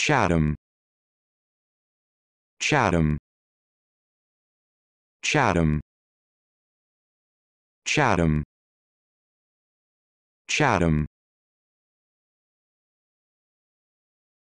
Chatham Chatham Chatham Chatham Chatham